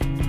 thank you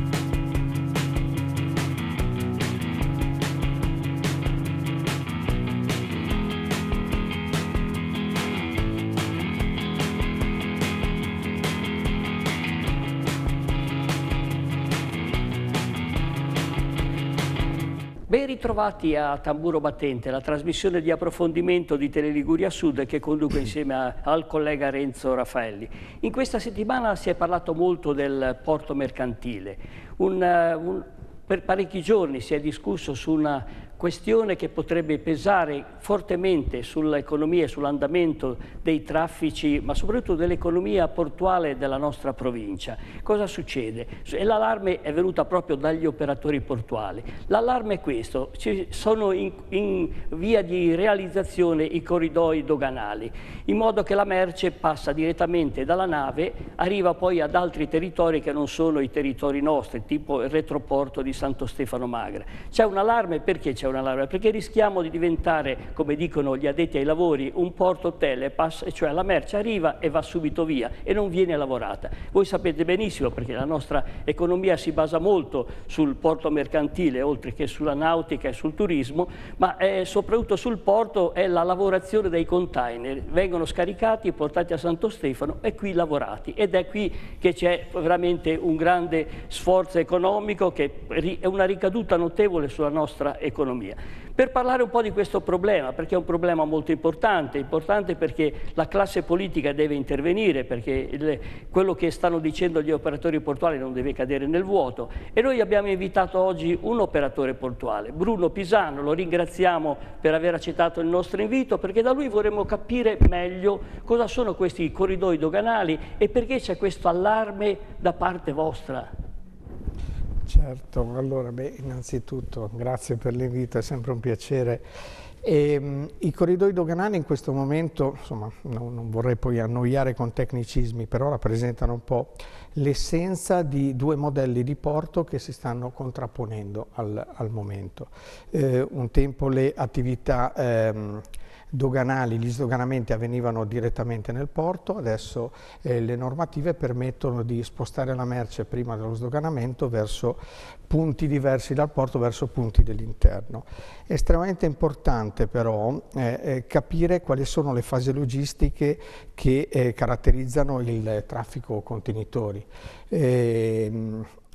Bentrovati a Tamburo Battente, la trasmissione di approfondimento di Teleliguria Sud che conduco insieme a, al collega Renzo Raffaelli. In questa settimana si è parlato molto del porto mercantile. Un, eh, un, per parecchi giorni si è discusso su una questione che potrebbe pesare fortemente sull'economia e sull'andamento dei traffici, ma soprattutto dell'economia portuale della nostra provincia. Cosa succede? l'allarme è venuta proprio dagli operatori portuali. L'allarme è questo, ci sono in, in, via di realizzazione i corridoi doganali, in modo che la merce passa direttamente dalla nave, arriva poi ad altri territori che non sono i territori nostri, tipo il retroporto di Santo Stefano Magra. C'è un allarme perché c'è una laurea, perché rischiamo di diventare, come dicono gli addetti ai lavori, un porto telepass, cioè la merce arriva e va subito via e non viene lavorata. Voi sapete benissimo, perché la nostra economia si basa molto sul porto mercantile, oltre che sulla nautica e sul turismo, ma eh, soprattutto sul porto è la lavorazione dei container. Vengono scaricati, portati a Santo Stefano e qui lavorati. Ed è qui che c'è veramente un grande sforzo economico che è una ricaduta notevole sulla nostra economia dell'economia. Per parlare un po' di questo problema, perché è un problema molto importante, importante perché la classe politica deve intervenire, perché le, quello che stanno dicendo gli operatori portuali non deve cadere nel vuoto. E noi abbiamo invitato oggi un operatore portuale, Bruno Pisano, lo ringraziamo per aver accettato il nostro invito, perché da lui vorremmo capire meglio cosa sono questi corridoi doganali e perché c'è questo allarme da parte vostra. Certo, allora beh, innanzitutto grazie per l'invito, è sempre un piacere. E, ehm, I corridoi doganali in questo momento, insomma, no, non vorrei poi annoiare con tecnicismi, però rappresentano un po' l'essenza di due modelli di porto che si stanno contrapponendo al, al momento. Eh, un tempo le attività ehm, doganali, gli sdoganamenti avvenivano direttamente nel porto, adesso eh, le normative permettono di spostare la merce prima dello sdoganamento verso punti diversi dal porto, verso punti dell'interno. È estremamente importante però eh, eh capire quali sono le fasi logistiche che eh, caratterizzano il traffico contenitori eh,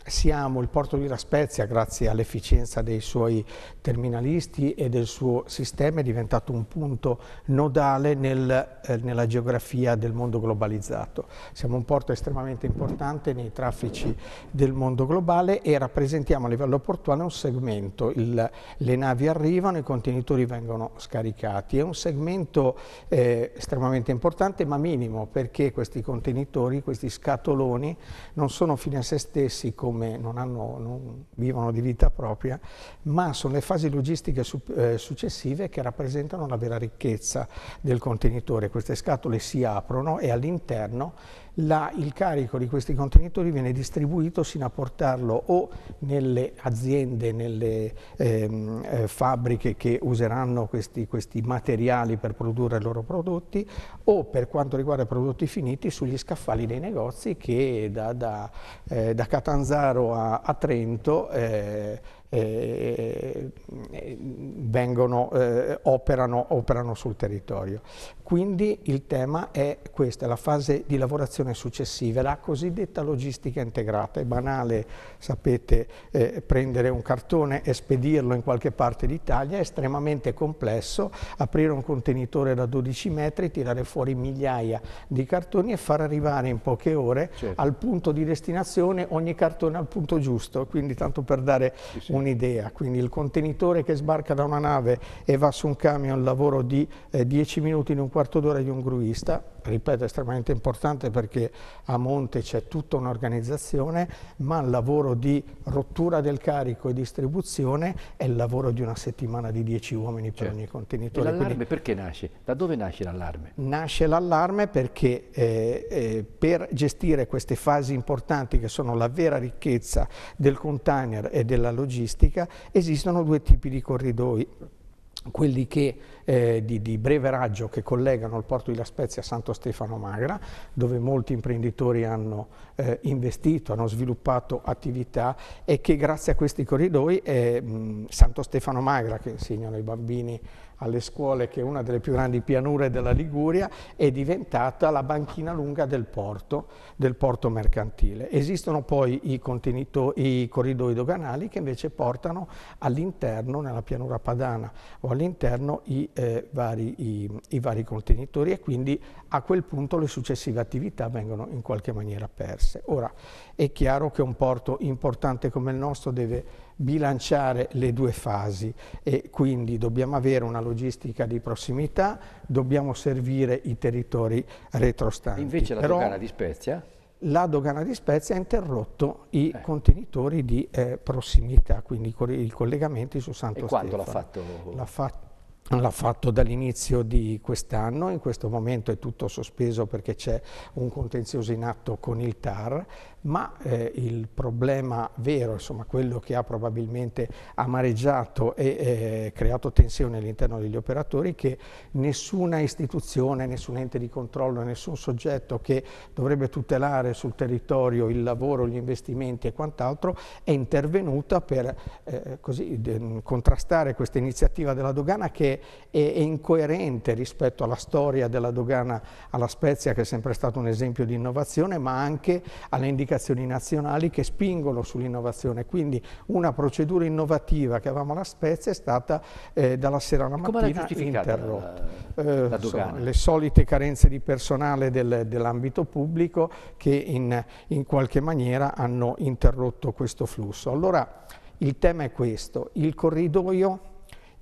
siamo il porto di La Spezia, grazie all'efficienza dei suoi terminalisti e del suo sistema, è diventato un punto nodale nel, eh, nella geografia del mondo globalizzato. Siamo un porto estremamente importante nei traffici del mondo globale e rappresentiamo a livello portuale un segmento. Il, le navi arrivano, i contenitori vengono scaricati. È un segmento eh, estremamente importante ma minimo perché questi contenitori, questi scatoloni, non sono fine a se stessi come come non, hanno, non vivono di vita propria, ma sono le fasi logistiche su, eh, successive che rappresentano la vera ricchezza del contenitore. Queste scatole si aprono e all'interno la, il carico di questi contenitori viene distribuito sino a portarlo o nelle aziende, nelle ehm, eh, fabbriche che useranno questi, questi, materiali per produrre i loro prodotti o per quanto riguarda i prodotti finiti sugli scaffali dei negozi che da, da, eh, da Catanzaro a, a Trento eh, eh, eh, vengono, eh, operano, operano, sul territorio. Quindi il tema è questa, la fase di lavorazione successiva, la cosiddetta logistica integrata. È banale, sapete, eh, prendere un cartone e spedirlo in qualche parte d'Italia, è estremamente complesso aprire un contenitore da 12 metri, tirare fuori migliaia di cartoni e far arrivare in poche ore certo. al punto di destinazione ogni cartone al punto giusto, quindi tanto per dare sì, sì. un un'idea, quindi il contenitore che sbarca da una nave e va su un camion lavoro di eh, 10 minuti in un quarto d'ora di un gruista ripeto, estremamente importante perché a monte c'è tutta un'organizzazione, ma il lavoro di rottura del carico e distribuzione è il lavoro di una settimana di 10 uomini certo. per ogni contenitore. E l'allarme perché nasce? Da dove nasce l'allarme? Nasce l'allarme perché eh, eh, per gestire queste fasi importanti che sono la vera ricchezza del container e della logistica esistono due tipi di corridoi quelli che, eh, di, di, breve raggio che collegano il porto di La Spezia a Santo Stefano Magra, dove molti imprenditori hanno eh, investito, hanno sviluppato attività e che grazie a questi corridoi eh, Santo Stefano Magra, che insegnano ai bambini alle scuole che è una delle più grandi pianure della Liguria, è diventata la banchina lunga del porto, del porto mercantile. Esistono poi i, i corridoi doganali che invece portano all'interno, nella pianura padana o all'interno, i, eh, i, i vari contenitori e quindi a quel punto le successive attività vengono in qualche maniera perse. Ora, è chiaro che un porto importante come il nostro deve bilanciare le due fasi e quindi dobbiamo avere una logistica di prossimità, dobbiamo servire i territori retrostanti. Invece la Però, dogana di Spezia? La dogana di Spezia ha interrotto i eh. contenitori di eh, prossimità, quindi i collegamenti su Santo e Stefano. quando l'ha fatto? L'ha fatto l'ha fatto dall'inizio di quest'anno, in questo momento è tutto sospeso perché c'è un contenzioso in atto con il TAR, ma eh, il problema vero, insomma quello che ha probabilmente amareggiato e eh, creato tensione all'interno degli operatori, è che nessuna istituzione, nessun ente di controllo, nessun soggetto che dovrebbe tutelare sul territorio il lavoro, gli investimenti e quant'altro è intervenuta per eh, così, contrastare questa iniziativa della dogana che è, e, incoerente rispetto alla storia della dogana alla Spezia che è sempre stato un esempio di innovazione ma anche alle indicazioni nazionali che spingono sull'innovazione. Quindi una procedura innovativa che avevamo alla Spezia è stata eh, dalla sera alla mattina interrotta. La, eh, la insomma, le solite carenze di personale del, dell'ambito pubblico che in, in qualche maniera hanno interrotto questo flusso. Allora il tema è questo, il corridoio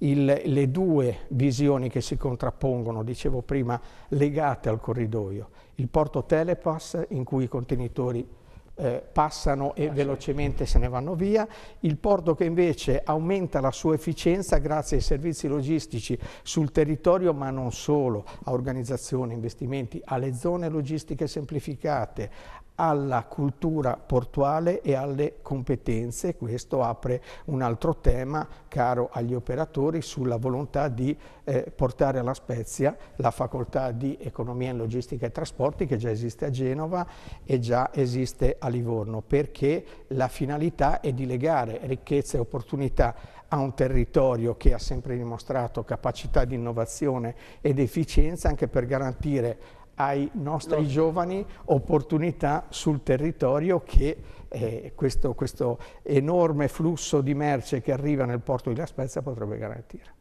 il, le due visioni che si contrappongono, dicevo prima, legate al corridoio. Il porto Telepass in cui i contenitori eh, passano e ah, velocemente se ne vanno via, il porto che invece aumenta la sua efficienza grazie ai servizi logistici sul territorio ma non solo, a organizzazione, investimenti, alle zone logistiche semplificate, alla cultura portuale e alle competenze. Questo apre un altro tema caro agli operatori sulla volontà di eh, portare alla Spezia la facoltà di economia in logistica e trasporti che già esiste a Genova e già esiste a Livorno perché la finalità è di legare ricchezza e opportunità a un territorio che ha sempre dimostrato capacità di innovazione ed efficienza anche per garantire ai nostri giovani opportunità sul territorio che eh, questo, questo, enorme flusso di merce che arriva nel porto di La Spezia potrebbe garantire.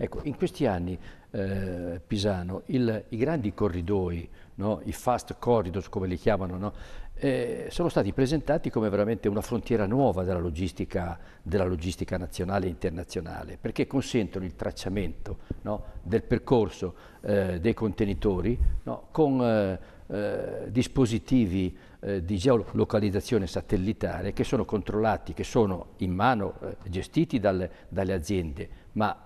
Ecco, in questi anni eh, Pisano, il, i grandi corridoi, no? i fast corridors come li chiamano, no? eh, sono stati presentati come veramente una frontiera nuova della logistica, della logistica nazionale e internazionale, perché consentono il tracciamento no, del percorso eh, dei contenitori no, con eh, eh, dispositivi eh, di geolocalizzazione satellitare che sono controllati, che sono in mano, gestiti dal, dalle aziende, ma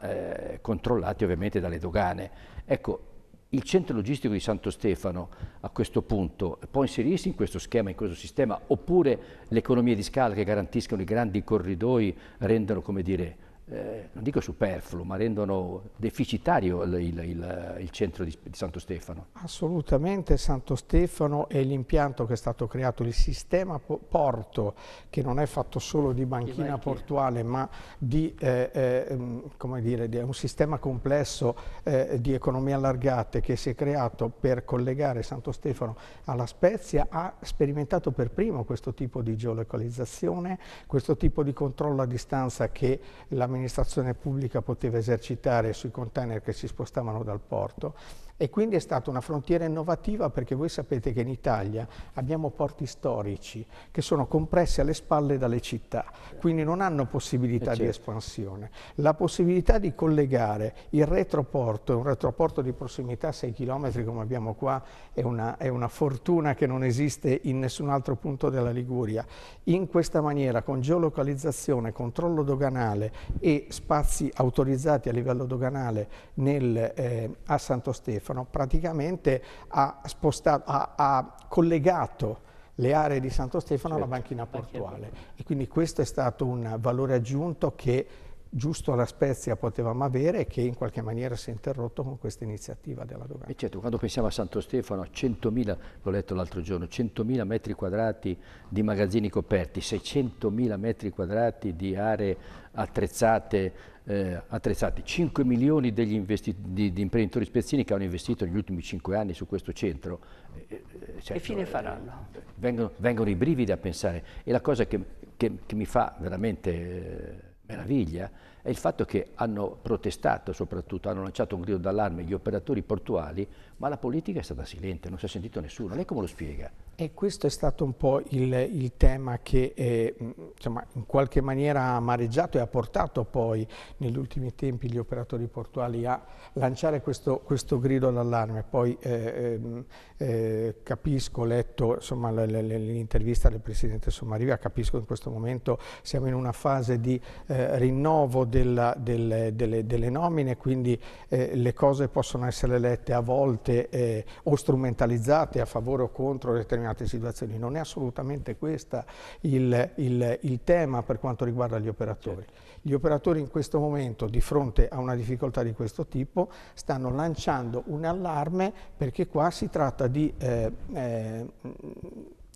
controllati ovviamente dalle dogane. Ecco, il centro logistico di Santo Stefano a questo punto può inserirsi in questo schema, in questo sistema, oppure le economie di scala che garantiscono i grandi corridoi rendono, come dire, eh, non dico superfluo, ma rendono deficitario il, il, il, il centro di, di, Santo Stefano. Assolutamente, Santo Stefano e l'impianto che è stato creato, il sistema porto, che non è fatto solo di banchina, banchina. portuale, ma di, eh, eh, mm, come dire, di un sistema complesso eh, di economie allargate che si è creato per collegare Santo Stefano alla Spezia, ha sperimentato per primo questo tipo di geolocalizzazione, questo tipo di controllo a distanza che la l'amministrazione pubblica poteva esercitare sui container che si spostavano dal porto e quindi è stata una frontiera innovativa perché voi sapete che in Italia abbiamo porti storici che sono compressi alle spalle dalle città, quindi non hanno possibilità eh, certo. di espansione. La possibilità di collegare il retroporto, un retroporto di prossimità 6 km come abbiamo qua, è una, è una fortuna che non esiste in nessun altro punto della Liguria. In questa maniera, con geolocalizzazione, controllo doganale e spazi autorizzati a livello doganale nel, eh, a Santo Stefano, Stefano praticamente ha, spostato, ha, ha collegato le aree di Santo Stefano certo, alla banchina portuale e quindi questo è stato un valore aggiunto che giusto la Spezia potevamo avere che in qualche maniera si è interrotto con questa iniziativa della dogana. E certo, quando pensiamo a Santo Stefano, 100.000, l'ho letto l'altro giorno, 100.000 metri quadrati di magazzini coperti, 600.000 metri quadrati di aree attrezzate, eh, attrezzate. 5 milioni degli di, di, imprenditori spezzini che hanno investito negli ultimi 5 anni su questo centro. Eh, eh certo, e fine eh, faranno? Eh, vengono, vengono, i brividi a pensare. E la cosa che, che, che mi fa veramente eh, meraviglia è il fatto che hanno protestato soprattutto, hanno lanciato un grido d'allarme gli operatori portuali, ma la politica è stata silente, non si è sentito nessuno. Lei come lo spiega? E questo è stato un po' il, il tema che eh, mm, insomma, in qualche maniera ha amareggiato e ha portato poi negli ultimi tempi gli operatori portuali a lanciare questo, questo grido d'allarme. Poi eh, ehm, eh, capisco, ho letto l'intervista del Presidente Sommariva, capisco in questo momento siamo in una fase di eh, rinnovo della, delle, delle, delle, nomine, quindi eh, le cose possono essere lette a volte eh, o strumentalizzate a favore o contro determinate determinate situazioni. Non è assolutamente questo il, il, il, tema per quanto riguarda gli operatori. Certo. Gli operatori in questo momento, di fronte a una difficoltà di questo tipo, stanno lanciando un allarme perché qua si tratta di eh, eh,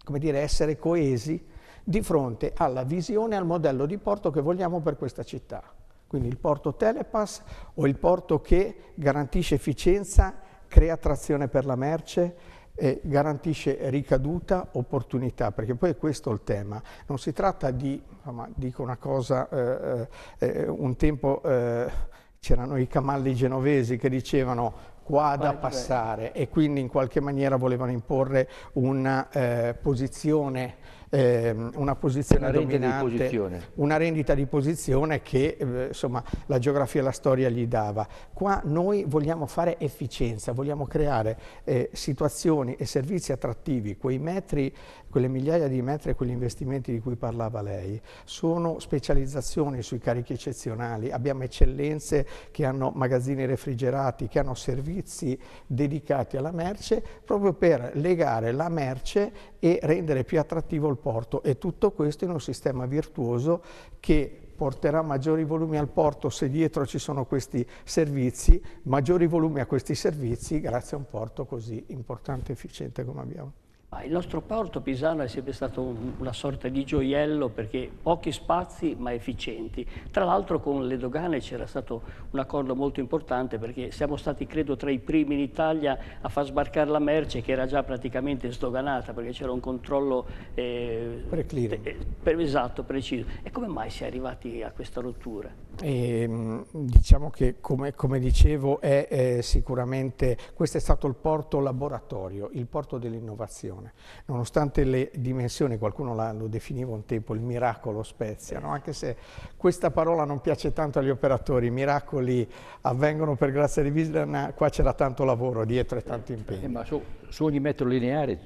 come dire, essere coesi di fronte alla visione al modello di porto che vogliamo per questa città. Quindi il porto Telepass o il porto che garantisce efficienza, crea trazione per la merce, eh, garantisce ricaduta, opportunità, perché poi è questo il tema. Non si tratta di, insomma, dico una cosa, eh, eh, eh un tempo eh, c'erano i camalli genovesi che dicevano qua da passare e quindi in qualche maniera volevano imporre una eh, posizione eh, una posizione una dominante, di posizione. una rendita di posizione che eh, insomma, la geografia e la storia gli dava. Qua noi vogliamo fare efficienza, vogliamo creare eh, situazioni e servizi attrattivi, quei metri, quelle migliaia di metri e quegli investimenti di cui parlava lei, sono specializzazioni sui carichi eccezionali, abbiamo eccellenze che hanno magazzini refrigerati, che hanno servizi dedicati alla merce, proprio per legare la merce e rendere più attrattivo il col porto e tutto questo in un sistema virtuoso che porterà maggiori volumi al porto se dietro ci sono questi servizi, maggiori volumi a questi servizi grazie a un porto così importante e efficiente come abbiamo. Ah, il nostro porto pisano è sempre stato un, una sorta di gioiello perché pochi spazi ma efficienti. Tra l'altro con le dogane c'era stato un accordo molto importante perché siamo stati credo tra i primi in Italia a far sbarcare la merce che era già praticamente sdoganata perché c'era un controllo eh, eh, per, esatto, preciso. E come mai si è arrivati a questa rottura? E, ehm, diciamo che come, come dicevo è, è eh, sicuramente questo è stato il porto laboratorio, il porto dell'innovazione situazione. Nonostante le dimensioni, qualcuno lo definiva un tempo il miracolo Spezia, no? anche se questa parola non piace tanto agli operatori, i miracoli avvengono per grazia di Visna, qua c'era tanto lavoro dietro e tanto eh, impegno. Eh, ma su, su ogni metro lineare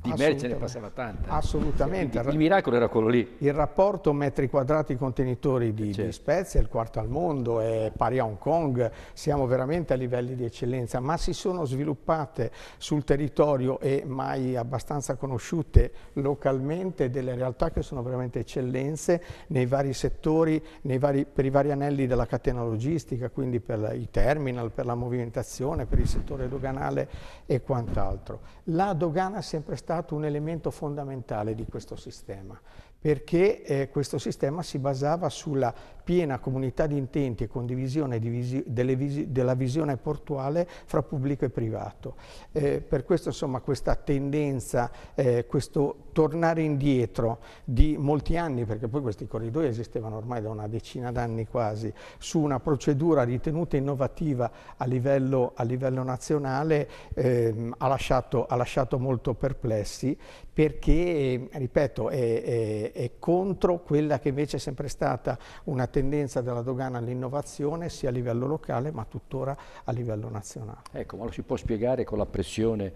di merce ne passava tanta. Assolutamente. Il, il, miracolo era quello lì. Il rapporto metri quadrati contenitori di, certo. di Spezia è il quarto al mondo, è pari a Hong Kong, siamo veramente a livelli di eccellenza, ma si sono sviluppate sul territorio e mai abbastanza conosciute localmente delle realtà che sono veramente eccellenze nei vari settori, nei vari, per i vari anelli della catena logistica, quindi per i terminal, per la movimentazione, per il settore doganale e quant'altro altro. La dogana è sempre stato un elemento fondamentale di questo sistema, perché eh, questo sistema si basava sulla piena comunità di intenti e condivisione di visi visi della visione portuale fra pubblico e privato. Eh, per questo insomma questa tendenza, eh, questo tornare indietro di molti anni, perché poi questi corridoi esistevano ormai da una decina d'anni quasi, su una procedura ritenuta innovativa a livello, a livello nazionale ehm, ha, lasciato, ha, lasciato, molto perplessi perché, ripeto, è, è, è contro quella che invece è sempre stata una tendenza tendenza della dogana all'innovazione sia a livello locale ma tuttora a livello nazionale. Ecco, ma lo si può spiegare con la pressione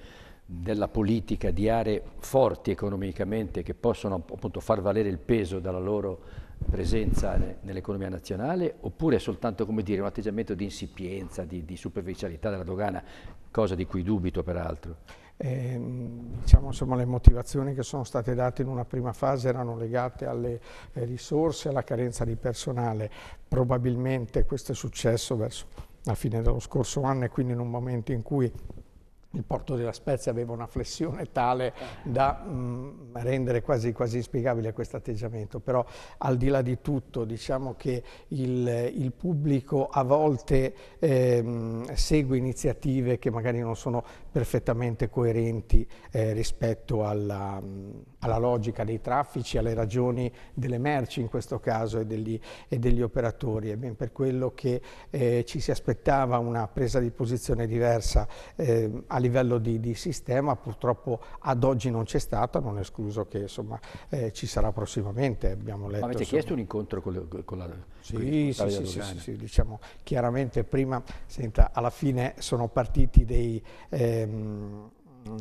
della politica di aree forti economicamente che possono appunto far valere il peso della loro presenza nell'economia nazionale oppure è soltanto come dire, un atteggiamento di insipienza, di, di superficialità della dogana, cosa di cui dubito peraltro? Eh, diciamo, insomma, le motivazioni che sono state date in una prima fase erano legate alle eh, risorse, alla carenza di personale. Probabilmente questo è successo verso la fine dello scorso anno e quindi in un momento in cui il porto della Spezia aveva una flessione tale eh. da mh, mm, rendere quasi, quasi inspiegabile questo atteggiamento, però al di là di tutto diciamo che il, il pubblico a volte ehm, segue iniziative che magari non sono perfettamente coerenti eh, rispetto alla, mm, alla, logica dei traffici, alle ragioni delle merci in questo caso e degli, e degli operatori, è ben per quello che eh, ci si aspettava una presa di posizione diversa eh, livello di, di, sistema purtroppo ad oggi non c'è stata, non è escluso che insomma, eh, ci sarà prossimamente. Abbiamo letto, Ma avete insomma... chiesto un incontro con, le, con la sì, con sì, sì, sì, sì, diciamo chiaramente prima, senta, alla fine sono partiti dei... Ehm,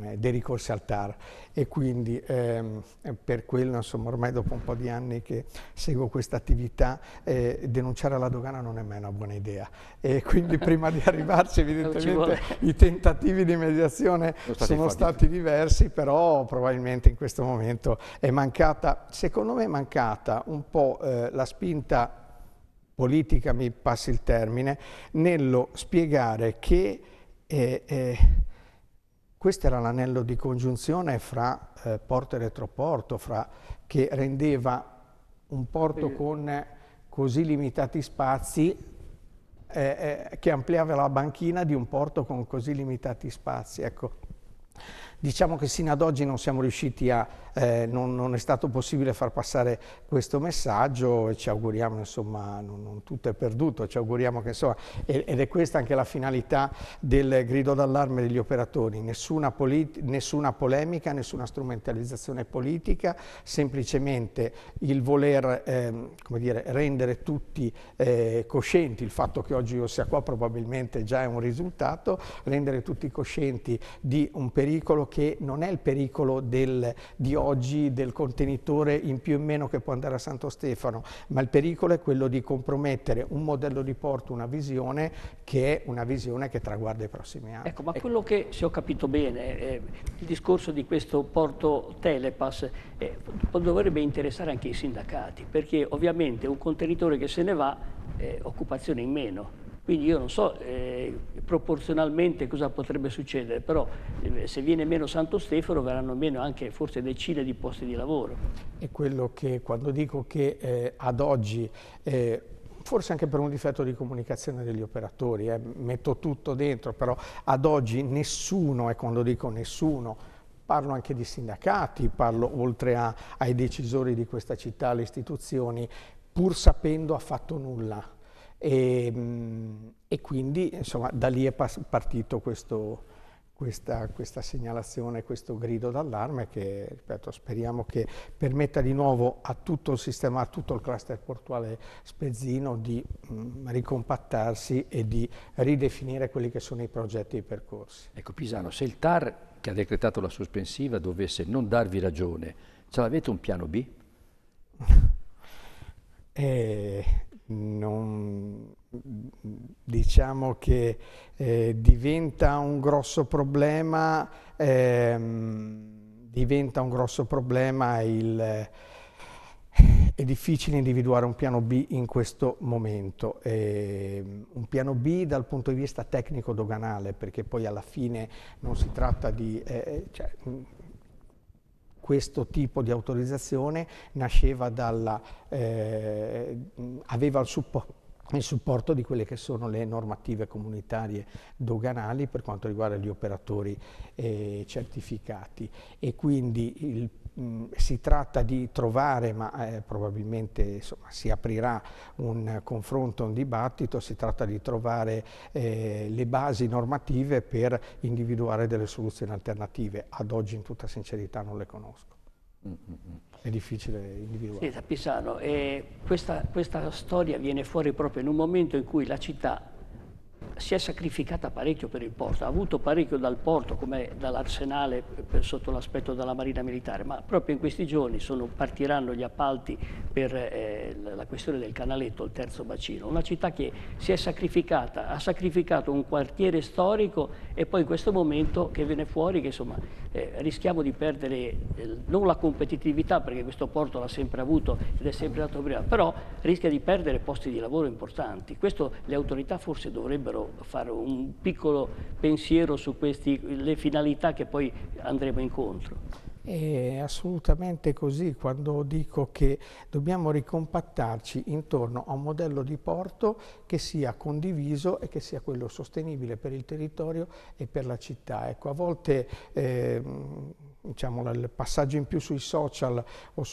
eh, dei ricorsi al TAR e quindi ehm, per quello insomma ormai dopo un po' di anni che seguo questa attività eh, denunciare alla dogana non è mai una buona idea e quindi prima di arrivarci evidentemente i tentativi di mediazione stati sono fatti. stati diversi però probabilmente in questo momento è mancata, secondo me è mancata un po' eh, la spinta politica, mi passi il termine, nello spiegare che eh, eh questo era l'anello di congiunzione fra eh, porto e retroporto, fra, che rendeva un porto con così limitati spazi eh, eh, che ampliava la banchina di un porto con così limitati spazi. Ecco. Diciamo che sino ad oggi non siamo riusciti a, eh, non, non, è stato possibile far passare questo messaggio e ci auguriamo, insomma, non, non tutto è perduto, ci auguriamo che, insomma, ed è questa anche la finalità del grido d'allarme degli operatori, nessuna, nessuna polemica, nessuna strumentalizzazione politica, semplicemente il voler, ehm, come dire, rendere tutti eh, coscienti, il fatto che oggi io sia qua probabilmente già è un risultato, rendere tutti coscienti di un pericolo che non è il pericolo del, di oggi, del contenitore in più e meno che può andare a Santo Stefano, ma il pericolo è quello di compromettere un modello di porto, una visione che è una visione che traguarda i prossimi anni. Ecco, ma ecco. quello che, se ho capito bene, eh, il discorso di questo porto Telepass eh, dovrebbe interessare anche i sindacati, perché ovviamente un contenitore che se ne va, eh, occupazione in meno quindi io non so eh, proporzionalmente cosa potrebbe succedere, però eh, se viene meno Santo Stefano verranno meno anche forse decine di posti di lavoro. E quello che quando dico che eh, ad oggi eh, forse anche per un difetto di comunicazione degli operatori, eh, metto tutto dentro, però ad oggi nessuno, e quando dico nessuno, parlo anche di sindacati, parlo oltre a, ai decisori di questa città, alle istituzioni, pur sapendo ha fatto nulla e, ehm, e quindi insomma, da lì è partito questo, questa, questa, segnalazione, questo grido d'allarme che, ripeto, speriamo che permetta di nuovo a tutto il sistema, a tutto il cluster portuale spezzino di mh, mm, ricompattarsi e di ridefinire quelli che sono i progetti e i percorsi. Ecco Pisano, se il TAR che ha decretato la sospensiva dovesse non darvi ragione, ce l'avete un piano B? eh, non, diciamo che eh, diventa un grosso problema, ehm, diventa un grosso problema il, eh, è difficile individuare un piano B in questo momento, eh, un piano B dal punto di vista tecnico-doganale, perché poi alla fine non si tratta di... Eh, eh, cioè, questo tipo di autorizzazione nasceva dalla, eh, aveva il supporto in supporto di quelle che sono le normative comunitarie doganali per quanto riguarda gli operatori eh, certificati e quindi il si tratta di trovare, ma eh, probabilmente insomma, si aprirà un confronto, un dibattito, si tratta di trovare eh, le basi normative per individuare delle soluzioni alternative. Ad oggi in tutta sincerità non le conosco. Mm-hmm. È difficile individuare. Sì, da Pisano, eh, questa, questa storia viene fuori proprio in un momento in cui la città si è sacrificata parecchio per il porto, ha avuto parecchio dal porto come dall'arsenale sotto l'aspetto della Marina Militare, ma proprio in questi giorni sono, partiranno gli appalti per eh, la questione del canaletto, il terzo bacino, una città che si è sacrificata, ha sacrificato un quartiere storico e poi in questo momento che viene fuori che insomma eh, rischiamo di perdere eh, non la competitività perché questo porto l'ha sempre avuto ed è sempre dato prima, però rischia di perdere posti di lavoro importanti, questo le autorità forse dovrebbero potrebbero fare un piccolo pensiero su queste le finalità che poi andremo incontro. È assolutamente così quando dico che dobbiamo ricompattarci intorno a un modello di porto che sia condiviso e che sia quello sostenibile per il territorio e per la città. Ecco, a volte... Eh, diciamo, il passaggio in più sui social o,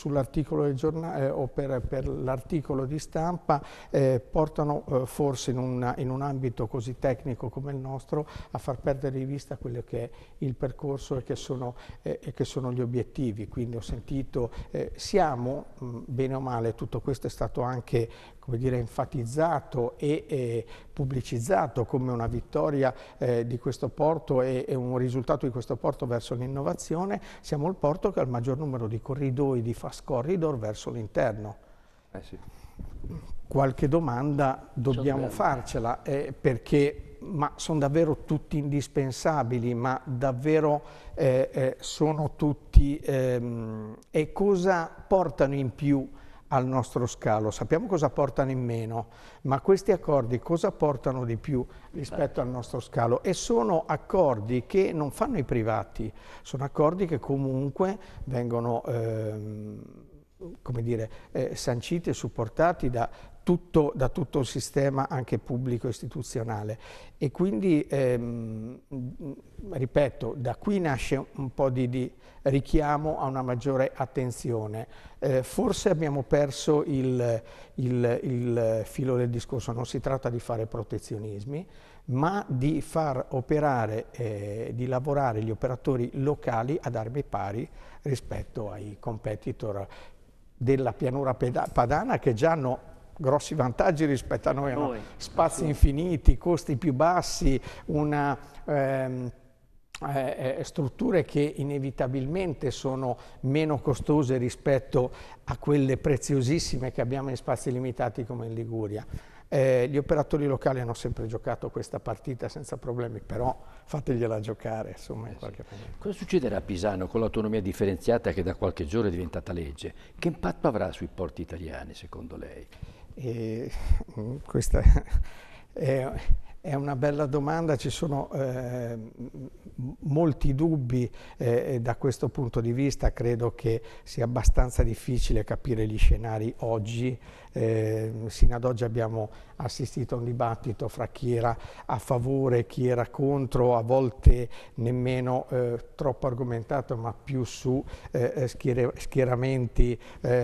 giornale, eh, o per, per l'articolo di stampa eh, portano eh, forse in, una, in, un ambito così tecnico come il nostro a far perdere di vista quello che è il percorso e che sono, eh, e che sono gli obiettivi. Quindi ho sentito, eh, siamo mh, mm, bene o male, tutto questo è stato anche come dire, enfatizzato e, e pubblicizzato come una vittoria eh, di questo porto e, e, un risultato di questo porto verso l'innovazione, siamo il porto che ha il maggior numero di corridoi, di fast corridor verso l'interno. Eh sì. Qualche domanda dobbiamo farcela, eh, perché ma sono davvero tutti indispensabili, ma davvero eh, eh, sono tutti... Ehm, e cosa portano in più al nostro scalo, sappiamo cosa portano in meno, ma questi accordi cosa portano di più rispetto al nostro scalo? E sono accordi che non fanno i privati, sono accordi che comunque vengono... Ehm, come dire, eh, sanciti e supportati da tutto, da tutto il sistema anche pubblico istituzionale e quindi ehm, ripeto da qui nasce un po' di, di richiamo a una maggiore attenzione eh, forse abbiamo perso il, il, il filo del discorso non si tratta di fare protezionismi ma di far operare, eh, di lavorare gli operatori locali ad armi pari rispetto ai competitor della pianura padana che già hanno grossi vantaggi rispetto a noi, No? spazi infiniti, costi più bassi, una... Ehm, eh, eh, strutture che inevitabilmente sono meno costose rispetto a quelle preziosissime che abbiamo in spazi limitati come in Liguria. Eh, gli operatori locali hanno sempre giocato questa partita senza problemi, però fategliela giocare. Insomma, in eh qualche modo. Cosa succederà a Pisano con l'autonomia differenziata che da qualche giorno è diventata legge? Che impatto avrà sui porti italiani secondo lei? E mm, questa è, è una bella domanda, ci sono eh, molti dubbi eh, eh, da questo punto di vista, credo che sia abbastanza difficile capire gli scenari oggi. Eh, sino ad oggi abbiamo assistito a un dibattito fra chi era a favore e chi era contro, a volte nemmeno eh, troppo argomentato, ma più su eh, schier schieramenti,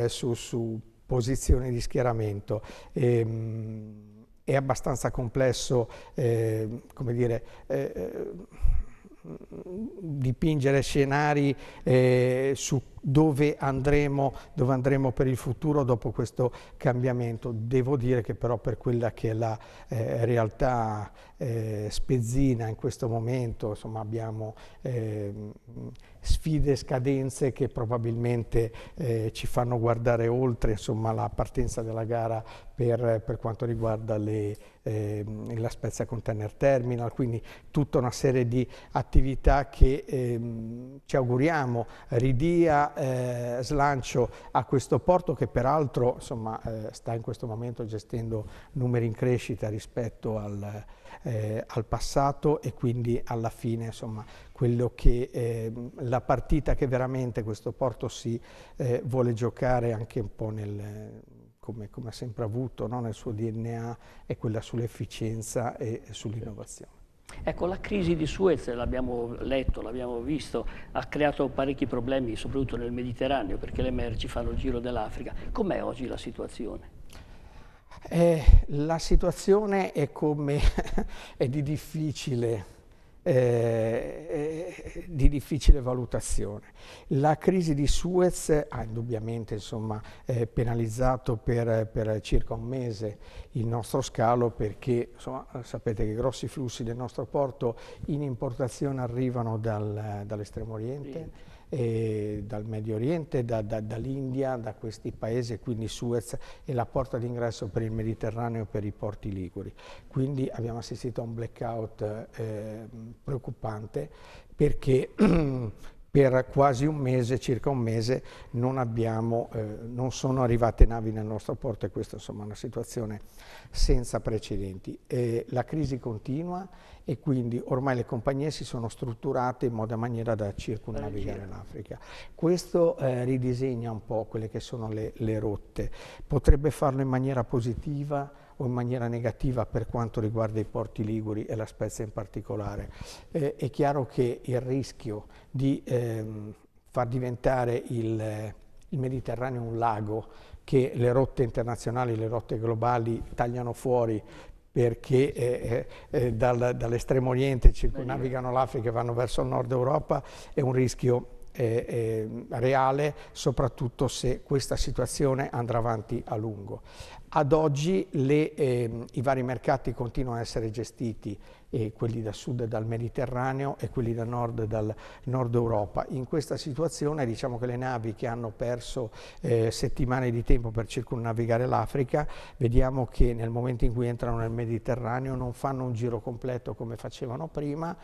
su, su posizione di schieramento. E, ehm, è abbastanza complesso, eh, come dire, eh, eh, dipingere scenari eh, su dove andremo, dove andremo, per il futuro dopo questo cambiamento. Devo dire che però per quella che è la eh, realtà eh, spezzina in questo momento, insomma abbiamo eh, sfide, scadenze che probabilmente eh, ci fanno guardare oltre insomma, la partenza della gara per, per quanto riguarda le, ehm, la Spezia Container Terminal, quindi tutta una serie di attività che ehm, ci auguriamo ridia eh, slancio a questo porto che peraltro insomma, eh, sta in questo momento gestendo numeri in crescita rispetto al eh, al passato e quindi alla fine insomma, quello che, eh, la partita che veramente questo Porto si eh, vuole giocare anche un po' nel, come, come, ha sempre avuto no? nel suo DNA è quella sull'efficienza e, e sull'innovazione. Ecco, la crisi di Suez, l'abbiamo letto, l'abbiamo visto, ha creato parecchi problemi, soprattutto nel Mediterraneo, perché le merci fanno il giro dell'Africa. Com'è oggi la situazione? Eh, la situazione è, come, è di, difficile, eh, di difficile, valutazione. La crisi di Suez ha indubbiamente insomma, eh, penalizzato per, per, circa un mese il nostro scalo perché insomma, sapete che grossi flussi del nostro porto in importazione arrivano dal, dall'estremo oriente eh, dal Medio Oriente, da, da, dall'India, da questi paesi, quindi Suez è la porta d'ingresso per il Mediterraneo e per i porti liguri. Quindi abbiamo assistito a un blackout eh, preoccupante perché per quasi un mese, circa un mese, non, abbiamo, eh, non, sono arrivate navi nel nostro porto e questa insomma, è una situazione senza precedenti. Eh, la crisi continua e quindi ormai le compagnie si sono strutturate in modo da maniera da circunnavigare certo. l'Africa. Questo eh, ridisegna un po' quelle che sono le, le rotte. Potrebbe farlo in maniera positiva, o in maniera negativa per quanto riguarda i porti liguri e la Spezia in particolare. Eh, è chiaro che il rischio di ehm, far diventare il, il, Mediterraneo un lago che le rotte internazionali, le rotte globali tagliano fuori perché eh, eh, eh, dal, dall'estremo oriente circonnavigano l'Africa e vanno verso il nord Europa, è un rischio eh, eh, reale, soprattutto se questa situazione andrà avanti a lungo. Ad oggi le, eh, i vari mercati continuano a essere gestiti, eh, quelli da sud dal Mediterraneo e quelli da nord dal nord Europa. In questa situazione diciamo che le navi che hanno perso eh, settimane di tempo per circonnavigare l'Africa, vediamo che nel momento in cui entrano nel Mediterraneo non fanno un giro completo come facevano prima,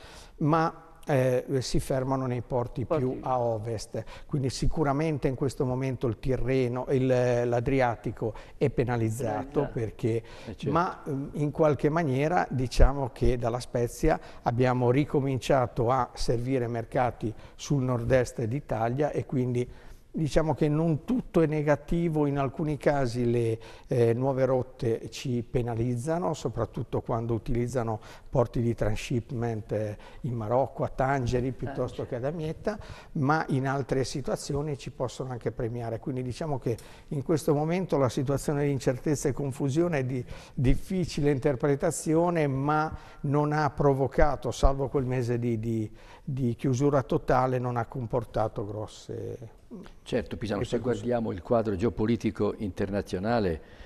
ma eh, si fermano nei porti, porti più a ovest. Quindi sicuramente in questo momento il Tirreno, eh, l'Adriatico è penalizzato, perché, eh, certo. ma mm, in qualche maniera diciamo che dalla Spezia abbiamo ricominciato a servire mercati sul nord-est d'Italia e quindi Diciamo che non tutto è negativo, in alcuni casi le eh, nuove rotte ci penalizzano, soprattutto quando utilizzano porti di transshipment eh, in Marocco, a Tangeri piuttosto che ad Amietta, ma in altre situazioni ci possono anche premiare. Quindi diciamo che in questo momento la situazione di incertezza e confusione è di difficile interpretazione, ma non ha provocato, salvo quel mese di, di, di chiusura totale, non ha comportato grosse Certo Pisano, se guardiamo il quadro geopolitico internazionale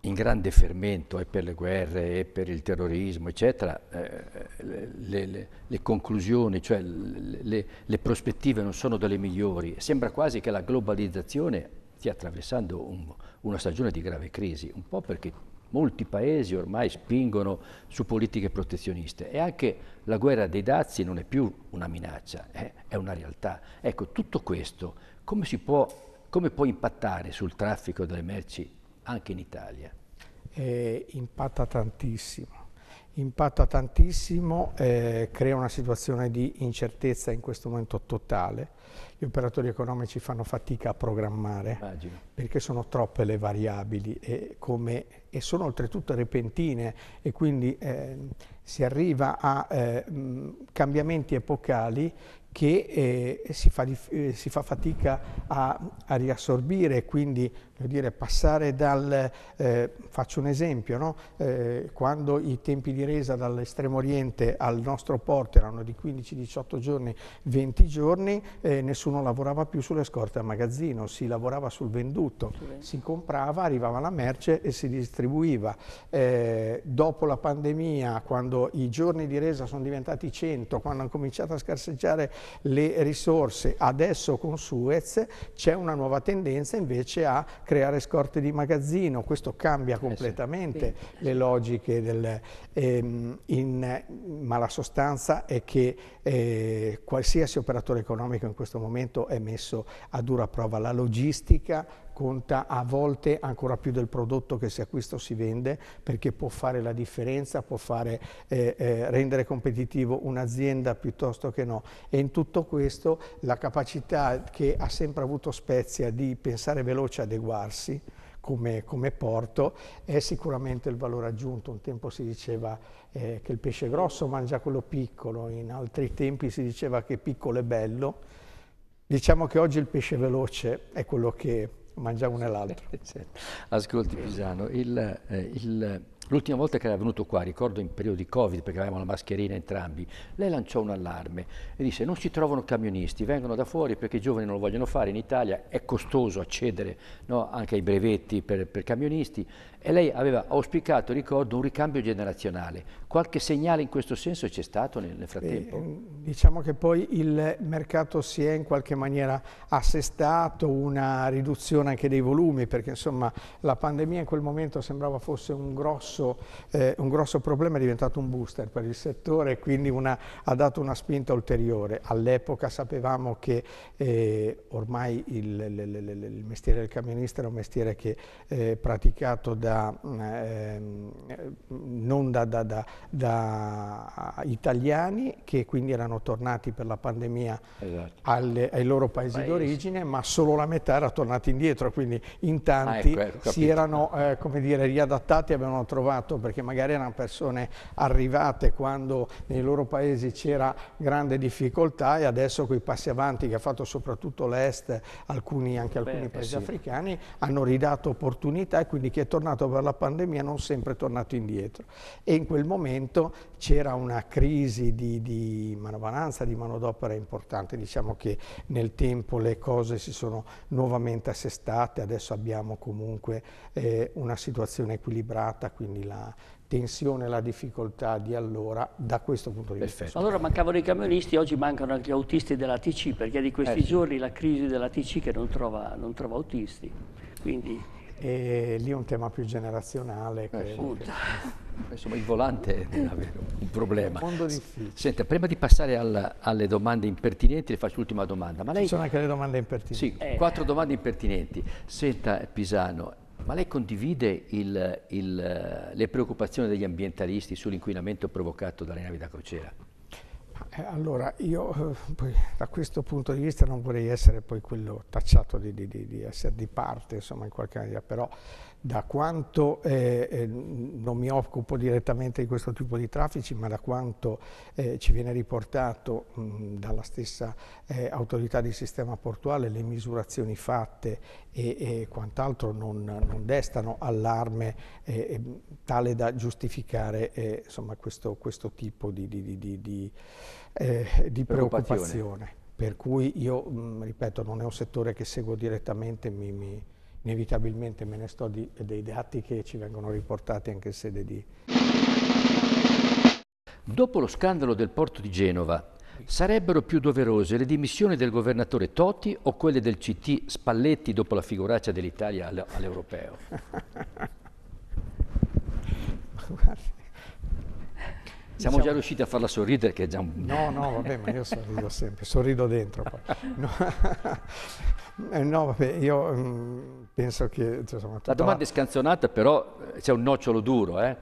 in grande fermento e per le guerre e per il terrorismo, eccetera, eh, le, le, le, conclusioni, cioè le, le, prospettive non sono delle migliori. Sembra quasi che la globalizzazione stia attraversando un, una stagione di grave crisi, un po' perché molti paesi ormai spingono su politiche protezioniste e anche la guerra dei dazi non è più una minaccia, eh, è una realtà. Ecco, tutto questo come, può, come può impattare sul traffico delle merci anche in Italia? Eh, impatta tantissimo. Impatta tantissimo, eh, crea una situazione di incertezza in questo momento totale. Gli operatori economici fanno fatica a programmare Immagino. perché sono troppe le variabili e come e sono oltretutto repentine e quindi eh, si arriva a eh, cambiamenti epocali che eh, si, fa eh, si, fa fatica a, a riassorbire, quindi dire, passare dal, eh, faccio un esempio, no? Eh, quando i tempi di resa dall'estremo oriente al nostro porto erano di 15-18 giorni, 20 giorni, nessuno lavorava più sulle scorte a magazzino, si lavorava sul venduto, si comprava, arrivava la merce e si distribuiva distribuiva. Eh, dopo la pandemia, quando i giorni di resa sono diventati 100, quando hanno cominciato a scarseggiare le risorse, adesso con Suez c'è una nuova tendenza invece a creare scorte di magazzino. Questo cambia completamente eh sì. le logiche del, ehm, in, ma la sostanza è che eh, qualsiasi operatore economico in questo momento è messo a dura prova. La logistica conta a volte ancora più del prodotto che si acquista o si vende perché può fare la differenza, può fare, eh, eh, rendere competitivo un'azienda piuttosto che no. E in tutto questo la capacità che ha sempre avuto Spezia di pensare veloce, e adeguarsi, come, come, porto è sicuramente il valore aggiunto. Un tempo si diceva eh, che il pesce grosso mangia quello piccolo, in altri tempi si diceva che piccolo è bello. Diciamo che oggi il pesce veloce è quello che mangiamo uno e l'altro. Certo. Ascolti Pisano, eh, l'ultima volta che era venuto qua, ricordo in periodo di Covid, perché avevamo la mascherina entrambi, lei lanciò un allarme e disse non si trovano camionisti, vengono da fuori perché i giovani non lo vogliono fare, in Italia è costoso accedere no, anche ai brevetti per, per, camionisti e lei aveva auspicato, ricordo, un ricambio generazionale. Qualche segnale in questo senso c'è stato nel, frattempo? Eh, diciamo che poi il mercato si è in qualche maniera assestato, una riduzione anche dei volumi, perché insomma la pandemia in quel momento sembrava fosse un grosso, eh, un grosso problema, è diventato un booster per il settore quindi una, ha dato una spinta ulteriore. All'epoca sapevamo che eh, ormai il, il, il, il, mestiere del camionista era un mestiere che è eh, praticato da da, mm, ehm, non da, da, da, italiani che quindi erano tornati per la pandemia esatto. alle, ai loro paesi, d'origine, ma solo la metà era tornata indietro, quindi in tanti ah, quello, ecco, ecco, si erano eh, come dire, riadattati avevano trovato, perché magari erano persone arrivate quando nei loro paesi c'era grande difficoltà e adesso con i passi avanti che ha fatto soprattutto l'Est, alcuni, anche alcuni Beh, paesi sì. africani, hanno ridato opportunità e quindi chi è tornato fermato per la pandemia, non sempre è tornato indietro. E in quel momento c'era una crisi di, di manovalanza, di manodopera importante. Diciamo che nel tempo le cose si sono nuovamente assestate, adesso abbiamo comunque eh, una situazione equilibrata, quindi la tensione la difficoltà di allora da questo punto di vista. Allora mancavano i camionisti, oggi mancano anche gli autisti della TC perché di questi eh sì. giorni la crisi della TC che non trova, non trova autisti. Quindi e lì è un tema più generazionale. Eh, Insomma, il volante è un problema. Un mondo difficile. Senta, prima di passare alla, alle domande impertinenti, le faccio l'ultima domanda. Ma lei... Ci sono anche le domande impertinenti. Sì, eh. quattro domande impertinenti. Senta, Pisano, ma lei condivide il, il, le preoccupazioni degli ambientalisti sull'inquinamento provocato dalle navi da crociera? Eh, allora, io eh, poi, da questo punto di vista non vorrei essere poi quello tacciato di, di, di, di essere di parte, insomma, in qualche maniera, però da quanto eh, eh, non mi occupo direttamente di questo tipo di traffici, ma da quanto eh, ci viene riportato mh, dalla stessa eh, autorità di sistema portuale, le misurazioni fatte e, e quant'altro non, non, destano allarme eh, tale da giustificare eh, insomma, questo, questo, tipo di, di, di, di preoccupazione. preoccupazione. Per cui io, mh, ripeto, non è un settore che seguo direttamente, mi, mi inevitabilmente me ne sto di, dei dati che ci vengono riportati anche in sede di... Dopo lo scandalo del porto di Genova, sarebbero più doverose le dimissioni del governatore Totti o quelle del CT Spalletti dopo la figuraccia dell'Italia all'europeo? Guarda, siamo diciamo... già riusciti a farla sorridere, che è già un... No, no, vabbè, ma io sorrido sempre, sorrido dentro poi. No, eh, no vabbè, io mh, mm, penso che... Insomma, la domanda la... è scansionata, però eh, c'è un nocciolo duro, eh?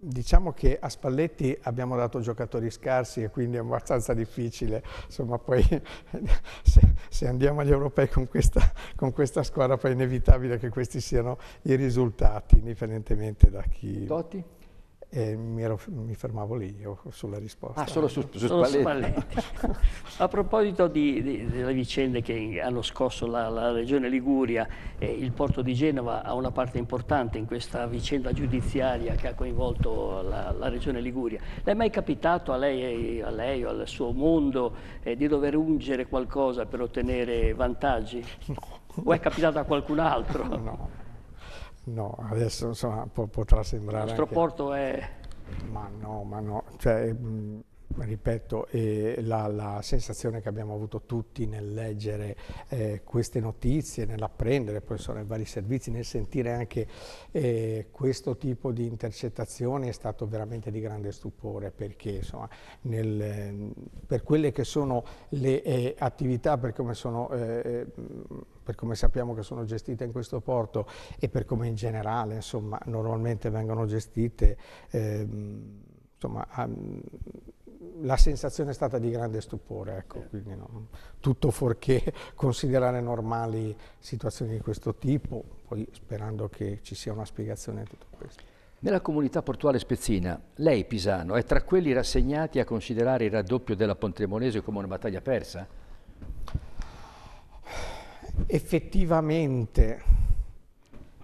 Diciamo che a Spalletti abbiamo dato giocatori scarsi e quindi è abbastanza difficile, insomma poi se, se andiamo agli europei con questa, con questa, squadra poi è inevitabile che questi siano i risultati, indipendentemente da chi... Totti? e mi, ero, mi, fermavo lì io sulla risposta. Ah, solo su, su solo Spalletti. A proposito di, di, delle vicende che hanno scosso la, la regione Liguria, eh, il porto di Genova ha una parte importante in questa vicenda giudiziaria che ha coinvolto la, la regione Liguria. Le è mai capitato a lei, a lei o al suo mondo eh, di dover ungere qualcosa per ottenere vantaggi? No. O è capitato a qualcun altro? No. No, adesso insomma, può, potrà sembrare... Il nostro anche... porto è... Ma no, ma no. Cioè, mh, mm, ripeto, eh, la, la, sensazione che abbiamo avuto tutti nel leggere eh, queste notizie, nell'apprendere, poi sono i vari servizi, nel sentire anche eh, questo tipo di intercettazioni è stato veramente di grande stupore perché insomma, nel, per quelle che sono le eh, attività, per come sono eh, eh, per come sappiamo che sono gestite in questo porto e per come in generale insomma, normalmente vengono gestite, ehm, insomma, a, la sensazione è stata di grande stupore, ecco, quindi no, tutto fuorché considerare normali situazioni di questo tipo, poi sperando che ci sia una spiegazione a tutto questo. Nella comunità portuale spezzina, lei Pisano è tra quelli rassegnati a considerare il raddoppio della Pontremonese come una battaglia persa? Effettivamente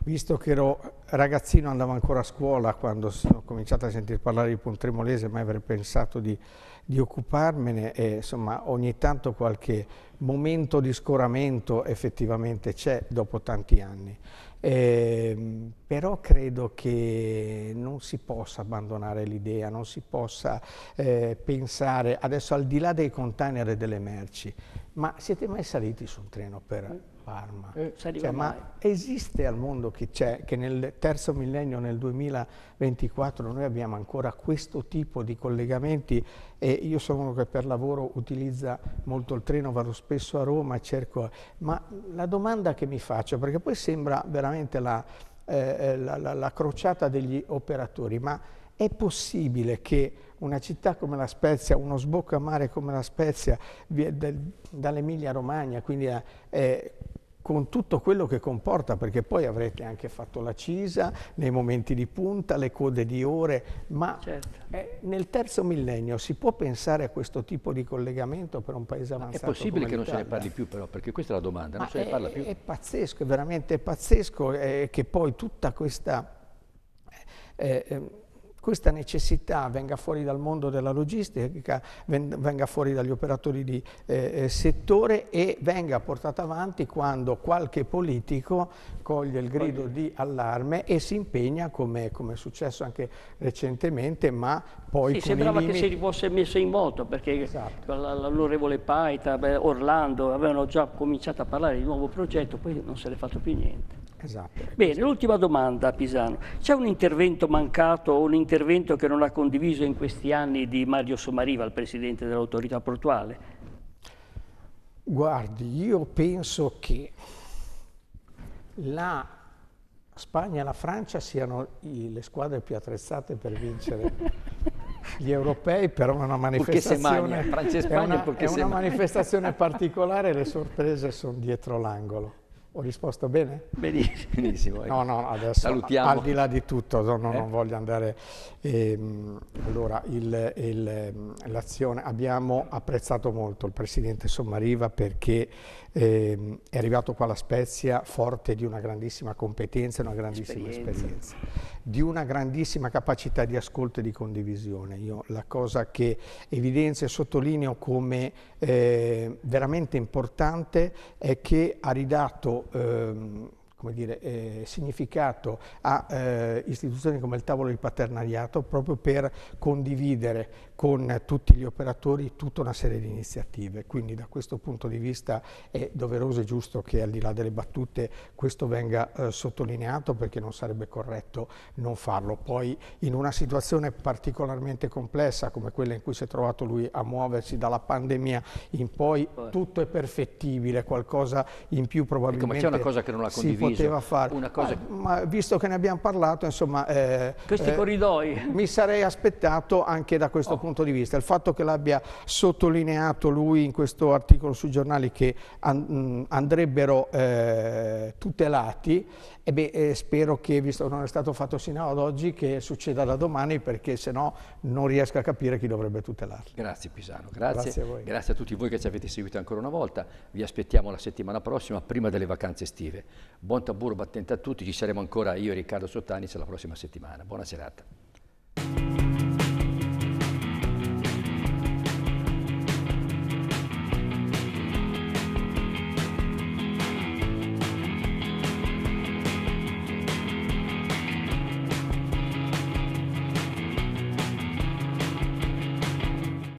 visto che ero ragazzino, andavo ancora a scuola quando ho cominciato a sentire parlare di Pontremolese, mai avrei pensato di, di occuparmene e insomma ogni tanto qualche momento di scoramento effettivamente c'è dopo tanti anni. Eh, però credo che non si possa abbandonare l'idea, non si possa eh, pensare adesso al di là dei container e delle merci, ma siete mai saliti su un treno per Parma. Eh, cioè, ma esiste al mondo che, che nel terzo millennio, nel 2024, noi abbiamo ancora questo tipo di collegamenti e io sono uno che per lavoro utilizza molto il treno, vado spesso a Roma, e cerco... Ma la domanda che mi faccio, perché poi sembra veramente la, eh, eh la, la, la crociata degli operatori, ma è possibile che una città come la Spezia, uno sbocco a mare come la Spezia, dall'Emilia Romagna, quindi a, eh, con tutto quello che comporta, perché poi avrete anche fatto la cisa nei momenti di punta, le code di ore, ma certo. eh, nel terzo millennio si può pensare a questo tipo di collegamento per un paese avanzato? Ma è possibile che non se ne parli più però, perché questa è la domanda, non ma se ne parla più. È pazzesco, è veramente pazzesco eh, che poi tutta questa... Eh, eh questa necessità venga fuori dal mondo della logistica, venga fuori dagli operatori di eh, eh, settore e venga portata avanti quando qualche politico coglie il grido di allarme e si impegna, come, come è successo anche recentemente, ma poi sì, sembrava limiti... che si fosse messo in moto, perché esatto. l'onorevole Paita, Orlando, avevano già cominciato a parlare di nuovo progetto, poi non se ne è fatto più niente. Esatto. Bene, l'ultima domanda a Pisano. C'è un intervento mancato o un intervento che non ha condiviso in questi anni di Mario Sommariva, il presidente dell'autorità portuale? Guardi, io penso che la Spagna e la Francia siano le squadre più attrezzate per vincere gli europei, però è una manifestazione, è una, è una manifestazione particolare e le sorprese sono dietro l'angolo. Ho risposto bene? Benissimo. Ecco. No, no, adesso Salutiamo. al di là di tutto, no, no, eh? non voglio andare... Ehm, allora, ehm, l'azione, abbiamo apprezzato molto il Presidente Sommariva perché ehm, è arrivato qua alla Spezia forte di una grandissima competenza e una grandissima esperienza. esperienza di una grandissima capacità di ascolto e di condivisione. Io la cosa che evidenzio e sottolineo come eh, veramente importante è che ha ridato ehm, Dire, eh, significato a eh, istituzioni come il tavolo di paternariato proprio per condividere con tutti gli operatori tutta una serie di iniziative. Quindi da questo punto di vista è doveroso e giusto che al di là delle battute questo venga eh, sottolineato perché non sarebbe corretto non farlo. Poi in una situazione particolarmente complessa come quella in cui si è trovato lui a muoversi dalla pandemia in poi, tutto è perfettibile, qualcosa in più probabilmente ecco, ma cosa che non ha si poteva fare. Una cosa... ma, ah, ma visto che ne abbiamo parlato, insomma... Eh, Questi eh, corridoi! Mi sarei aspettato anche da questo punto punto di vista. Il fatto che l'abbia sottolineato lui in questo articolo sui giornali che an andrebbero eh, tutelati, e beh, eh, spero che, visto che non è stato fatto sino ad oggi, che succeda da domani perché se no non riesco a capire chi dovrebbe tutelarli. Grazie Pisano, grazie, grazie, a, voi. grazie a tutti voi che ci avete seguito ancora una volta. Vi aspettiamo la settimana prossima, prima delle vacanze estive. Buon taburo battente a tutti, ci saremo ancora io e Riccardo Sottani la prossima settimana. Buona serata.